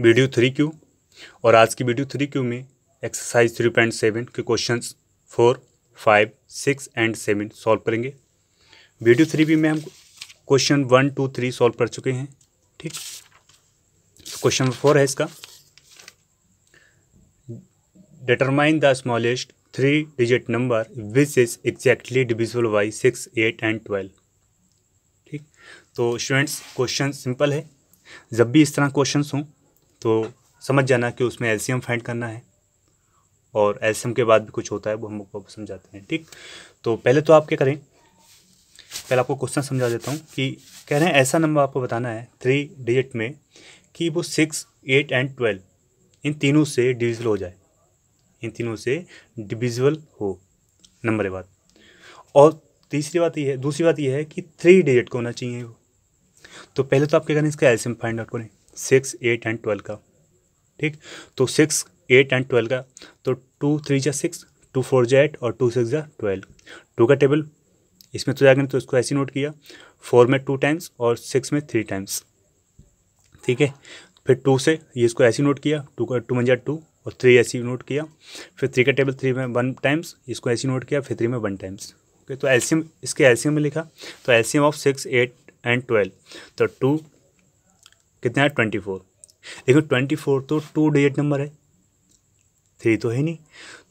video three Q और आज की वीडियो थ्री क्यू में एक्सरसाइज थ्री पॉइंट सेवन के question four five six and seven solve करेंगे वीडियो थ्री भी में हम question one two three solve कर चुके हैं ठीक क्वेश्चन तो फोर है इसका determine the smallest three digit number which is exactly divisible by six eight and twelve ठीक तो स्टूडेंट्स क्वेश्चन सिंपल है जब भी इस तरह क्वेश्चन हों तो समझ जाना कि उसमें एल्सीयम फाइंड करना है और एल्सीयम के बाद भी कुछ होता है वो हम आपको समझाते हैं ठीक तो पहले तो आप क्या करें पहले आपको क्वेश्चन समझा देता हूँ कि कह रहे हैं ऐसा नंबर आपको बताना है थ्री डिजिट में कि वो सिक्स एट एंड ट्वेल्व इन तीनों से डिविजल हो जाए इन तीनों से डिविजल हो नंबर बात और तीसरी बात यह है दूसरी बात यह है कि थ्री डिजिट को होना चाहिए वो तो पहले तो आप क्या करें इसका एल्सियम फाइंड आउट करें सिक्स एट एंड ट्वेल्व का ठीक तो सिक्स एट एंड ट्वेल्व का तो टू थ्री जै सिक्स टू फोर जै एट और टू सिक्स जै ट्वेल्व टू का टेबल इसमें तो जाएगा तो इसको ऐसे नोट किया फोर में टू टाइम्स और सिक्स में थ्री टाइम्स ठीक है फिर टू से ये इसको ऐसे नोट किया टू का टू मंजा टू और थ्री ऐसी नोट किया फिर थ्री का टेबल थ्री में वन टाइम्स इसको ऐसे नोट किया फिर थ्री में वन टाइम्स ओके तो एल्सियम इसके एल्सियम में लिखा तो LCM of six eight and twelve तो टू कितना है ट्वेंटी फोर देखो ट्वेंटी फोर तो टू डिजिट नंबर है थ्री तो है नहीं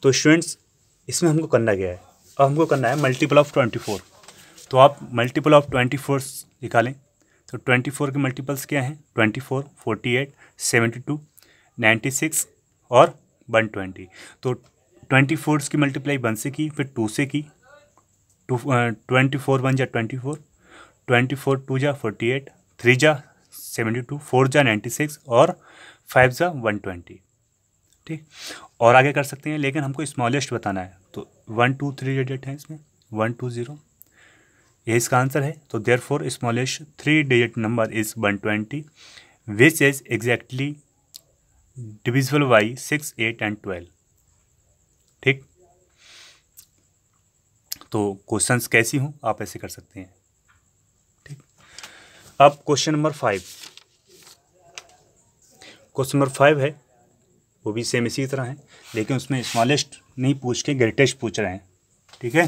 तो स्टूडेंट्स इसमें हमको करना क्या है अब हमको करना है मल्टीपल ऑफ ट्वेंटी फोर तो आप मल्टीपल ऑफ ट्वेंटी फोर निकालें तो ट्वेंटी फोर के मल्टीपल्स क्या हैं twenty four forty eight seventy two ninety six और वन ट्वेंटी तो ट्वेंटी फोर की मल्टीप्लाई वन से की फिर टू से की टू ट्वेंटी फोर वन जा twenty four twenty four two जा फोर्टी एट थ्री जा सेवेंटी टू फोर जा नाइन्टी सिक्स और फाइव जा वन ट्वेंटी ठीक और आगे कर सकते हैं लेकिन हमको स्मॉलेस्ट बताना है तो वन टू थ्री डिजिट है इसमें वन टू ज़ीरो ये इसका आंसर है तो therefore smallest three digit number is one twenty which is exactly divisible by six eight and twelve ठीक तो क्वेश्चंस कैसी हों आप ऐसे कर सकते हैं अब question number five question number five है वो भी सेम इसी तरह है लेकिन उसमें स्मॉलेस्ट नहीं पूछ के ग्रेटेस्ट पूछ रहे हैं ठीक है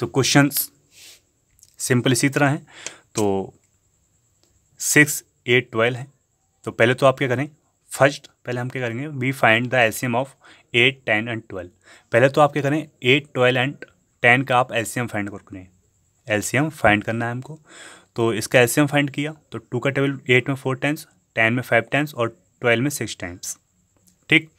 तो क्वेश्चन सिंपल इसी तरह हैं तो सिक्स एट ट्वेल्व है तो पहले तो आप क्या करें फर्स्ट पहले हम क्या करेंगे we find the LCM of eight ten and twelve पहले तो आप क्या करें एट ट्वेल्व एंड टेन का आप एल्सियम फाइंड करें एलसीएम फाइंड करना है हमको तो इसका एलसीएम फाइंड किया तो टू का टेबल एट में फोर टाइम्स टेन में फाइव टाइम्स और ट्वेल्व में सिक्स टाइम्स ठीक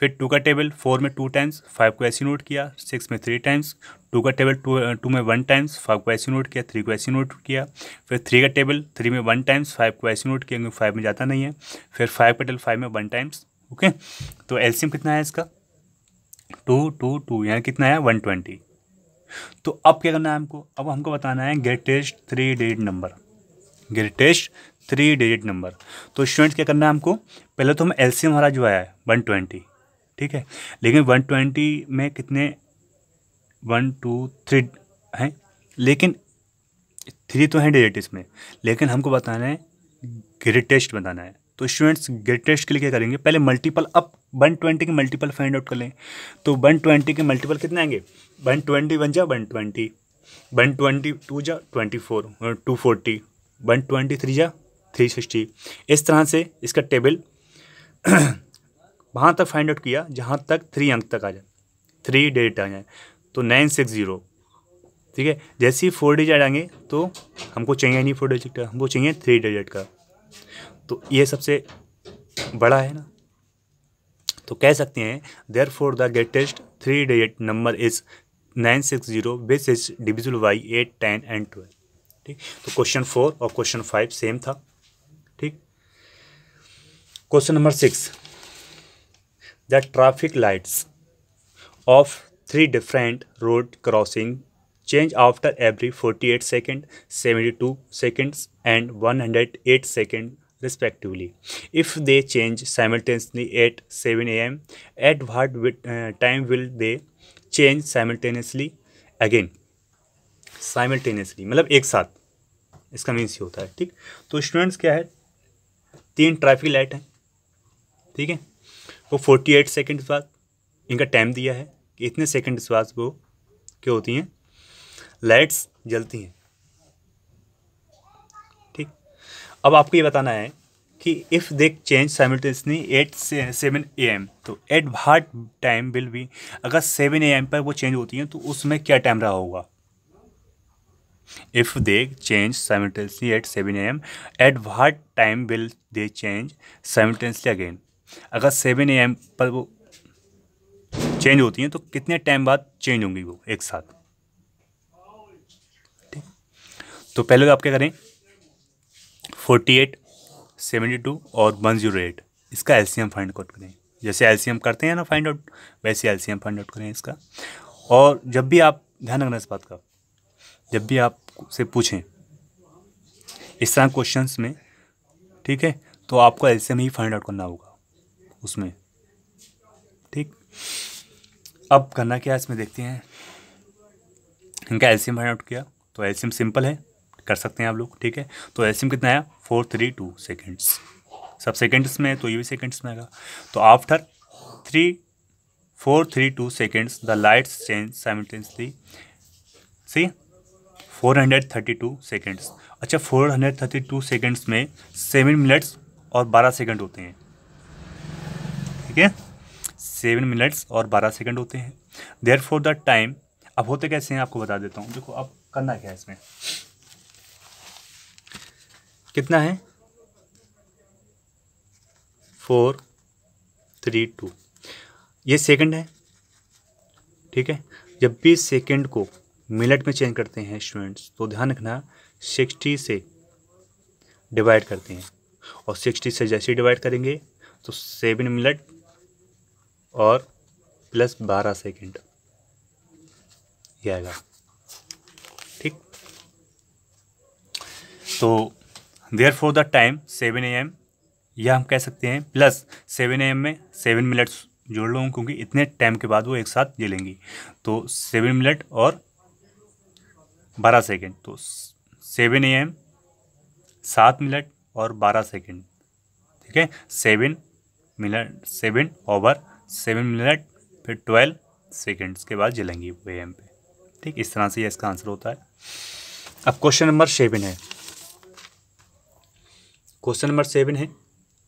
फिर टू का टेबल फोर में टू टाइम्स फाइव को ऐसी नोट किया सिक्स में थ्री टाइम्स टू का टेबल टू टू में वन टाइम्स फाइव को ऐसी नोट किया थ्री को ऐसी नोट किया फिर थ्री का टेबल थ्री में वन टाइम्स फाइव को ऐसी नोट किया क्योंकि फाइव में जाता नहीं है फिर फाइव का टेबल फाइव में वन टाइम्स ओके तो एलसीएम कितना है इसका टू टू टू यहाँ कितना है वन ट्वेंटी तो अब क्या करना है हमको अब हमको बताना है greatest three digit number greatest three digit number तो स्टूडेंट्स क्या करना है हमको पहले तो हम एल सी हमारा जो आया है वन ट्वेंटी ठीक है लेकिन वन ट्वेंटी में कितने वन टू थ्री हैं लेकिन थ्री तो हैं डिजिट इसमें लेकिन हमको बताना है ग्रेटेस्ट बताना है तो स्टूडेंट्स ग्रेटेस्ट के लिए क्या करेंगे पहले मल्टीपल अप वन ट्वेंटी के मल्टीपल फाइंड आउट कर लें तो वन ट्वेंटी के मल्टीपल कितने आएंगे वन ट्वेंटी वन जा one twenty one twenty two जा twenty four two forty one twenty three जा थ्री सिक्सटी इस तरह से इसका टेबल वहाँ तक फाइंड आउट किया जहाँ तक थ्री अंक तक आ जाए थ्री डेट आ जाए तो नाइन सिक्स ज़ीरो ठीक है जैसे ही फोर डिजिट आएंगे तो हमको चाहिए नहीं फोर डिजिट का हमको चाहिए थ्री डिजिट का तो ये सबसे बड़ा है ना तो कह सकते हैं therefore the latest three digit number is nine six zero which is divisible by eight ten and twelve ठीक तो क्वेश्चन फोर और क्वेश्चन फाइव सेम था ठीक question number six the traffic lights of three different road crossing change after every forty eight second seventy two seconds and one hundred eight second respectively if they change simultaneously at 7 am at what uh, time will they change simultaneously again simultaneously matlab ek sath इसका means ये होता है ठीक तो students क्या है तीन traffic light हैं ठीक है वो फोर्टी एट सेकेंड बाद इनका टाइम दिया है कि इतने सेकेंड बाद वो क्या होती हैं लाइट्स जलती हैं अब आपको ये बताना है कि if they change simultaneously at seven A M तो at what time will be अगर सेवन ए एम पर वो चेंज होती हैं तो उसमें क्या टाइम रहा होगा if they change simultaneously at seven A M at what time will they change simultaneously again अगर सेवन ए एम पर वो चेंज होती हैं तो कितने टाइम बाद चेंज होंगी वो एक साथ ठीक तो पहले तो आप क्या करें फोर्टी एट सेवेंटी टू और वन जीरो एट इसका एलसीएम फाइंड आउट करें जैसे एलसीएम करते हैं ना फाइंड आउट वैसे एलसीएम फाइंड आउट करें इसका और जब भी आप ध्यान रखना इस बात का जब भी आप से पूछें इस तरह क्वेश्चन में ठीक है तो आपको एलसीएम ही फाइंड आउट करना होगा उसमें ठीक अब करना क्या है इसमें देखते हैं इनका एलसीएम फाइंड आउट किया तो एलसीएम सिंपल है कर सकते हैं आप लोग ठीक है तो एलसीएम कितना आया फोर थ्री टू सेकेंड्स सब सेकेंड्स में है तो ये भी सेकेंड्स में आएगा तो after three four three two seconds the lights change simultaneously सी four hundred thirty two seconds अच्छा four hundred thirty two seconds में सेवन मिनट्स और बारह सेकेंड होते हैं ठीक है सेवन मिनट्स और बारह सेकेंड होते हैं देयर फॉर द टाइम अब होते कैसे हैं आपको बता देता हूँ देखो अब करना क्या है इसमें कितना है फोर थ्री टू ये सेकंड है ठीक है जब भी सेकंड को मिनट में चेंज करते हैं स्टूडेंट्स तो ध्यान रखना सिक्सटी से डिवाइड करते हैं और सिक्सटी से जैसे डिवाइड करेंगे तो सेवन मिनट और प्लस बारह सेकेंड आएगा ठीक तो therefore the time seven A M या हम कह सकते हैं प्लस सेवन ए एम में सेवन मिनट्स जोड़ लो क्योंकि इतने टाइम के बाद वो एक साथ ले लेंगी तो सेवन मिनट और बारह सेकेंड तो सेवन ए एम सात मिनट और बारह सेकेंड ठीक है seven minute seven over seven minute फिर ट्वेल्व सेकेंड्स के बाद जलेंगी वो एम पे ठीक इस तरह से ये इसका आंसर होता है अब क्वेश्चन नंबर सेवन है क्वेश्चन नंबर सेवन है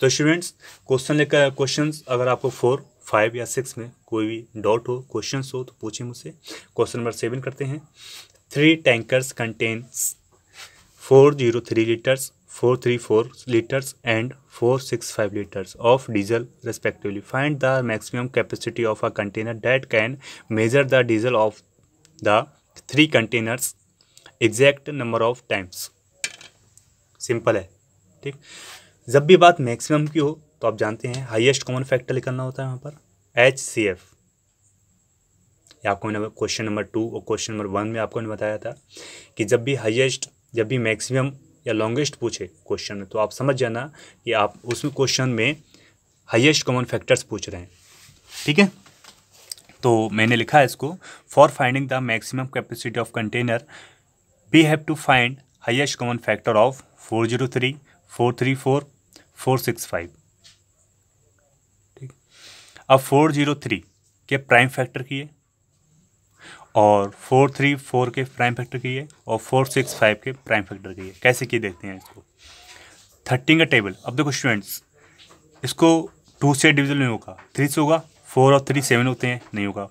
तो स्टूडेंट्स क्वेश्चन लेकर क्वेश्चन अगर आपको फोर फाइव या सिक्स में कोई भी डाउट हो क्वेश्चन हो तो पूछें मुझसे क्वेश्चन नंबर सेवन करते हैं three tankers contains four zero three litres four three four litres and four six five litres of diesel respectively find the maximum capacity of a container that can measure the diesel of the three containers exact number of times simple है ठीक जब भी बात maximum की हो तो आप जानते हैं हाईएस्ट कॉमन फैक्टर निकलना होता है वहाँ पर एच सी एफ ये आपको मैंने क्वेश्चन नंबर टू और क्वेश्चन नंबर वन में आपको मैंने बताया था कि जब भी हाईएस्ट जब भी मैक्सिमम या लॉन्गेस्ट पूछे क्वेश्चन में तो आप समझ जाना कि आप उस क्वेश्चन में हाईएस्ट कॉमन फैक्टर्स पूछ रहे हैं ठीक है तो मैंने लिखा है इसको for finding the maximum capacity of container we have to find highest common factor of four zero three four three four four six five ठीक अब फोर जीरो थ्री के प्राइम फैक्टर किए और फोर थ्री फोर के prime factor किए और four six five के prime factor किए कैसे किए देखते हैं इसको थर्टीन का टेबल अब देखो स्टूडेंट्स इसको टू से डिविजन नहीं होगा थ्री से होगा फोर और थ्री सेवन होते हैं नहीं होगा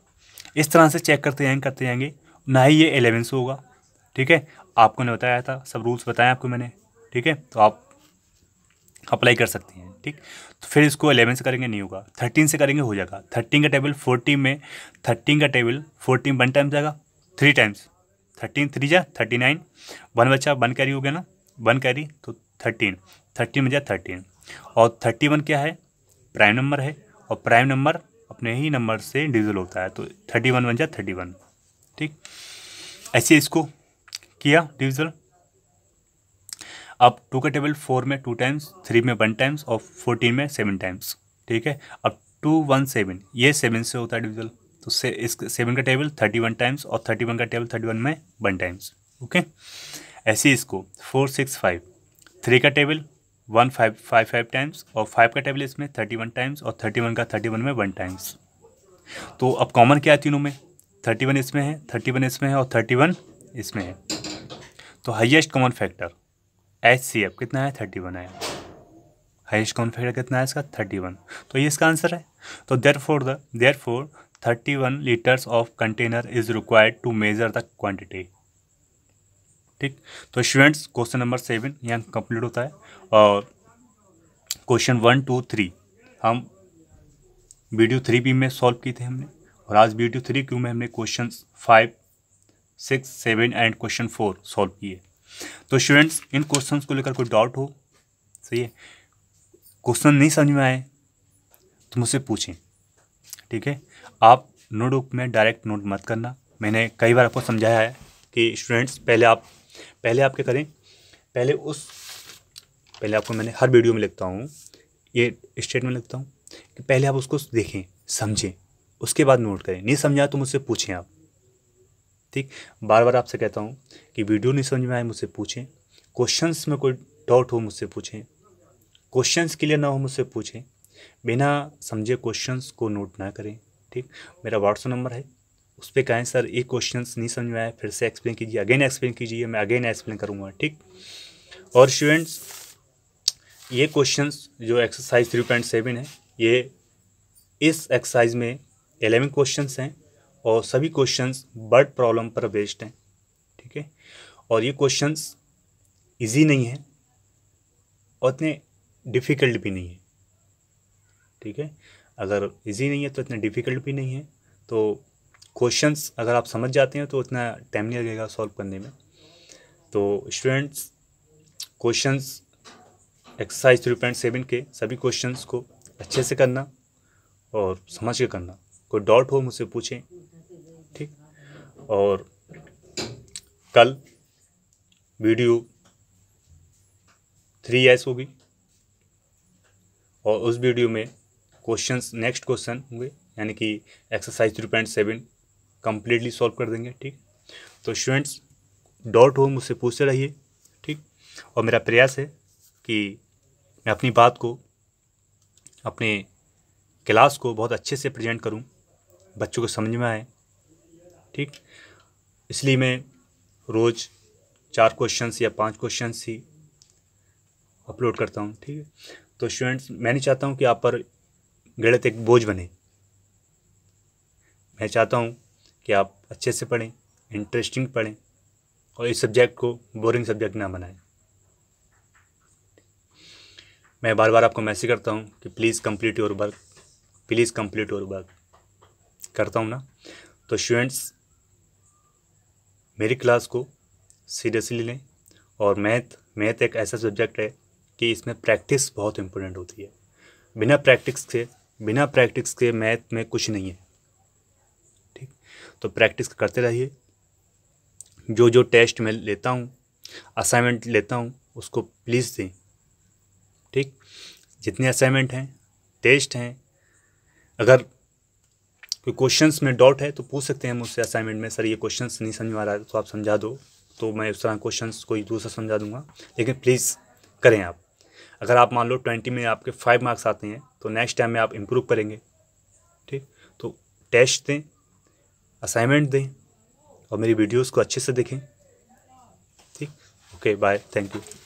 इस तरह से चेक करते जाएंगे करते जाएंगे ना ही ये एलेवन से होगा ठीक है आपको ने बताया था सब रूल्स बताए आपको मैंने ठीक है तो आप अप्लाई कर सकती हैं ठीक तो फिर इसको एलेवन से करेंगे नहीं होगा थर्टीन से करेंगे हो जाएगा थर्टीन का टेबल फोर्टीन में थर्टीन का टेबल फोर्टीन वन टाइम जाएगा थ्री टाइम्स थर्टीन थ्री जा थर्टी नाइन वन बचा वन कैरी हो गया ना वन कैरी तो थर्टीन थर्टीन में जाए थर्टीन और थर्टी वन क्या है प्राइम नंबर है और प्राइम नंबर अपने ही नंबर से डिविजल होता है तो थर्टी वन बन जाए थर्टी वन ठीक ऐसे इसको किया डिविजल अब टू का टेबल फोर में टू टाइम्स थ्री में वन टाइम्स और फोर्टीन में सेवन टाइम्स ठीक है अब टू वन सेवन ये सेवन से होता है डिविजल तो से, इस सेवन का टेबल थर्टी वन टाइम्स और थर्टी वन का टेबल थर्टी वन में वन टाइम्स ओके ऐसे इसको फोर सिक्स फाइव थ्री का table one five five five times और फाइव का टेबल इसमें थर्टी वन टाइम्स और थर्टी वन का थर्टी वन में वन टाइम्स तो अब कॉमन क्या है तीनों में थर्टी वन इसमें है थर्टी वन इसमें है और थर्टी वन इसमें है तो highest common factor H C F कितना है थर्टी वन है हाइस्ट कॉन्फिगर कितना है इसका थर्टी वन तो ये इसका आंसर है तो there four the there four thirty one litres of container is required to measure the quantity ठीक तो स्टूडेंट्स क्वेश्चन नंबर सेवन यहाँ कंप्लीट होता है और क्वेश्चन वन टू थ्री हम वीडियो थ्री बी में सॉल्व किए थे हमने और आज वीडियो थ्री क्यू में हमने question five six seven and question four solve किए तो स्टूडेंट्स इन क्वेश्चन को लेकर कोई डाउट हो सही है क्वेश्चन नहीं समझ में आए तो मुझसे पूछें ठीक है आप नोटबुक में डायरेक्ट नोट मत करना मैंने कई बार आपको समझाया है कि स्टूडेंट्स पहले आप पहले आप क्या करें पहले उस पहले आपको मैंने हर वीडियो में लिखता हूँ ये स्टेटमेंट लिखता हूँ कि पहले आप उसको देखें समझें उसके बाद नोट करें नहीं समझा तो मुझसे पूछें आप ठीक बार बार आपसे कहता हूँ कि वीडियो नहीं समझ में आए मुझसे पूछें क्वेश्चंस में कोई डाउट हो मुझसे पूछें क्वेश्चंस क्लियर ना हो मुझसे पूछें बिना समझे क्वेश्चंस को नोट ना करें ठीक मेरा व्हाट्सअप नंबर है उस पर कहें सर ये क्वेश्चंस नहीं समझ में आए फिर से एक्सप्लेन कीजिए अगेन एक्सप्लेन कीजिए मैं अगेन एक्सप्लेन करूँगा ठीक और स्टूडेंट्स ये क्वेश्चंस जो एक्सरसाइज थ्री पॉइंट सेवन है ये इस एक्सरसाइज में एलेवन क्वेश्चंस हैं और सभी क्वेश्चंस बर्ड प्रॉब्लम पर बेस्ड हैं ठीक है और ये क्वेश्चंस इजी नहीं हैं और इतने डिफ़िकल्ट भी नहीं है ठीक है अगर इजी नहीं है तो इतने डिफ़िकल्ट भी नहीं है तो क्वेश्चंस अगर आप समझ जाते हैं तो उतना टाइम नहीं लगेगा सॉल्व करने में तो students questions exercise three point seven के सभी क्वेश्चंस को अच्छे से करना और समझ के करना कोई डाउट हो मुझसे पूछें और कल वीडियो थ्री एस होगी और उस वीडियो में क्वेश्चंस नेक्स्ट क्वेश्चन होंगे यानी कि exercise three point seven completely solve कर देंगे ठीक तो स्टूडेंट्स डॉट हो मुझसे पूछते रहिए ठीक और मेरा प्रयास है कि मैं अपनी बात को अपने क्लास को बहुत अच्छे से प्रेजेंट करूं बच्चों को समझ में आए ठीक इसलिए मैं रोज़ चार क्वेश्चंस या पांच क्वेश्चंस ही अपलोड करता हूँ ठीक है तो स्टूडेंट्स मैं नहीं चाहता हूँ कि आप पर गणित एक बोझ बने मैं चाहता हूँ कि आप अच्छे से पढ़ें इंटरेस्टिंग पढ़ें और इस सब्जेक्ट को बोरिंग सब्जेक्ट ना बनाएं मैं बार बार आपको मैसेज करता हूँ कि please complete your work please complete your work करता हूँ ना तो स्टूडेंट्स मेरी क्लास को सीरियसली लें और मैथ मैथ एक ऐसा सब्जेक्ट है कि इसमें प्रैक्टिस बहुत इम्पोर्टेंट होती है बिना प्रैक्टिस के बिना प्रैक्टिस के मैथ में कुछ नहीं है ठीक तो प्रैक्टिस करते रहिए जो जो टेस्ट मैं लेता हूँ असाइनमेंट लेता हूँ उसको प्लीज़ दें ठीक जितने असाइनमेंट हैं टेस्ट हैं अगर कोई क्वेश्चंस में डाउट है तो पूछ सकते हैं मुझसे असाइनमेंट में सर ये क्वेश्चंस नहीं समझ आ रहा तो आप समझा दो तो मैं उस तरह क्वेश्चंस कोई दूसरा समझा दूंगा लेकिन प्लीज़ करें आप अगर आप मान लो ट्वेंटी में आपके फाइव मार्क्स आते हैं तो नेक्स्ट टाइम में आप इम्प्रूव करेंगे ठीक तो टेस्ट दें असाइनमेंट दें और मेरी वीडियोज़ को अच्छे से देखें ठीक ओके बाय थैंक यू